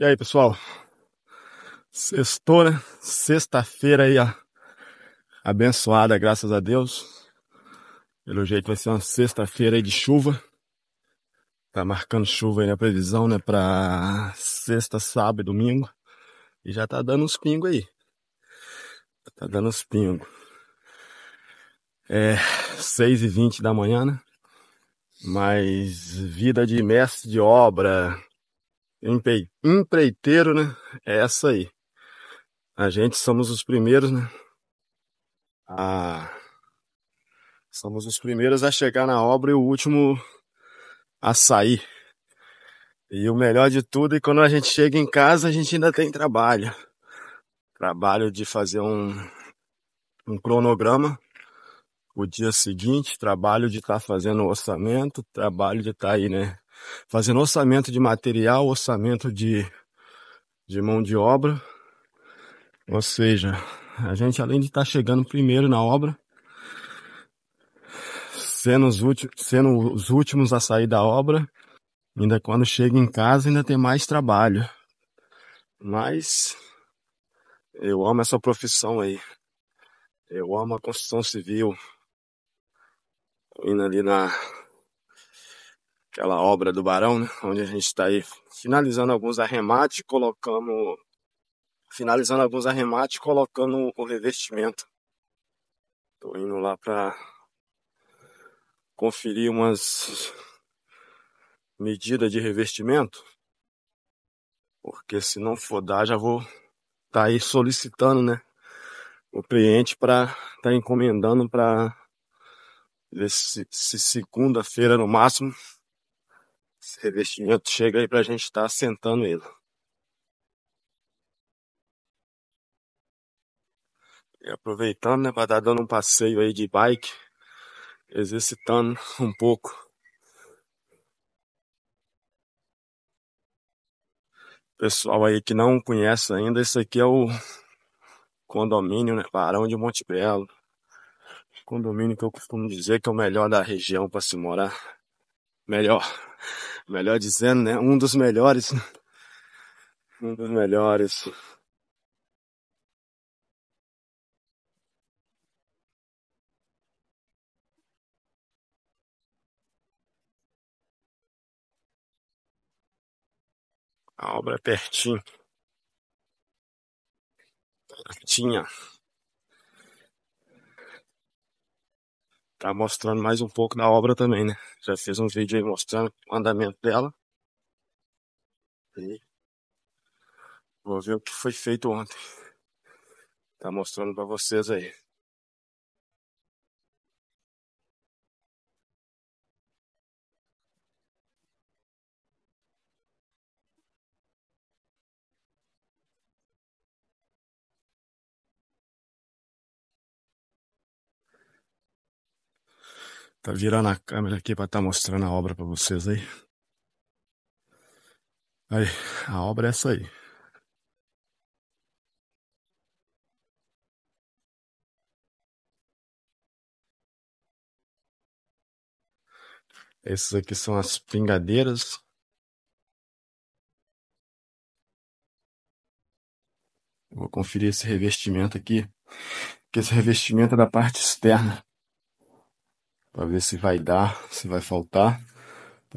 E aí, pessoal? Sextou, né? Sexta-feira aí, ó. Abençoada, graças a Deus. Pelo jeito vai ser uma sexta-feira aí de chuva. Tá marcando chuva aí na previsão, né? Pra sexta, sábado e domingo. E já tá dando uns pingos aí. Tá dando uns pingos. É seis e vinte da manhã, né? Mas vida de mestre de obra empre, empreiteiro, né? É essa aí. A gente somos os primeiros, né? A... Somos os primeiros a chegar na obra e o último a sair. E o melhor de tudo é quando a gente chega em casa, a gente ainda tem trabalho. Trabalho de fazer um, um cronograma o dia seguinte, trabalho de estar tá fazendo o orçamento, trabalho de estar tá aí, né, fazendo orçamento de material, orçamento de, de mão de obra. Ou seja, a gente além de estar tá chegando primeiro na obra, sendo os, últimos, sendo os últimos a sair da obra, ainda quando chega em casa ainda tem mais trabalho. Mas eu amo essa profissão aí. Eu amo a construção civil. Indo ali na aquela obra do Barão, né? onde a gente está aí finalizando alguns arremates, colocando finalizando alguns arremates, colocando o revestimento. Tô indo lá para conferir umas medidas de revestimento, porque se não for dar, já vou estar tá aí solicitando, né? O cliente para estar tá encomendando para segunda-feira no máximo esse revestimento chega aí pra gente estar tá assentando ele. E aproveitando, né, pra estar tá dando um passeio aí de bike, exercitando um pouco. Pessoal aí que não conhece ainda, esse aqui é o condomínio, né, Barão de Monte Belo. Condomínio que eu costumo dizer que é o melhor da região para se morar melhor melhor dizendo, né? Um dos melhores. Né? Um dos melhores. A obra é pertinho. Pertinha. tá mostrando mais um pouco da obra também, né? Já fez um vídeo aí mostrando o andamento dela. E vou ver o que foi feito ontem. Tá mostrando para vocês aí. Tá virando a câmera aqui para estar tá mostrando a obra para vocês aí. Aí, a obra é essa aí. Essas aqui são as pingadeiras. Vou conferir esse revestimento aqui, que esse revestimento é da parte externa para ver se vai dar, se vai faltar.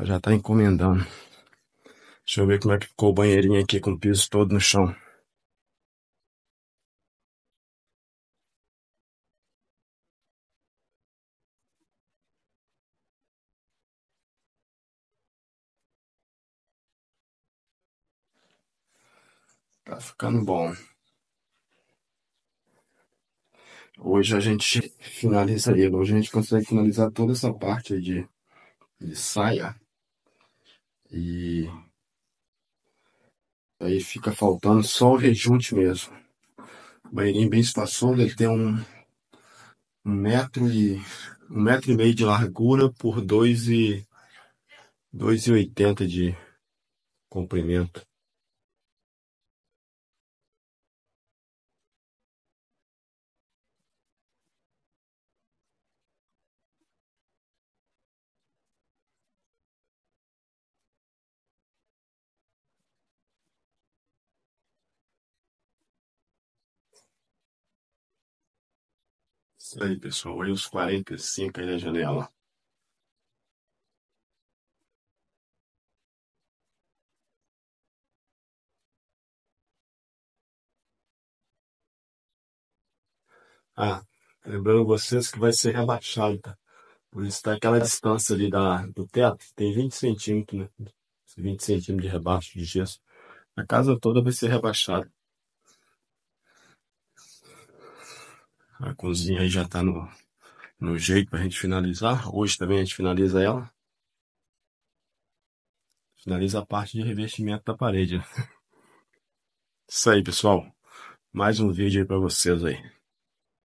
já tá encomendando. Deixa eu ver como é que ficou o banheirinho aqui com o piso todo no chão. Tá ficando bom. Hoje a gente finaliza ele. hoje a gente consegue finalizar toda essa parte de, de saia. E aí fica faltando só o rejunte mesmo. O banheirinho bem espaçoso, ele tem um, um metro e um metro e meio de largura por dois e dois e oitenta de comprimento. Isso aí, pessoal. Aí os 45 aí na janela. Ah, lembrando vocês que vai ser rebaixado, tá? Por isso tá aquela distância ali da, do teto, tem 20 centímetros, né? 20 centímetros de rebaixo de gesso. A casa toda vai ser rebaixada. A cozinha aí já tá no, no jeito pra gente finalizar. Hoje também a gente finaliza ela. Finaliza a parte de revestimento da parede. Isso aí, pessoal. Mais um vídeo aí pra vocês aí.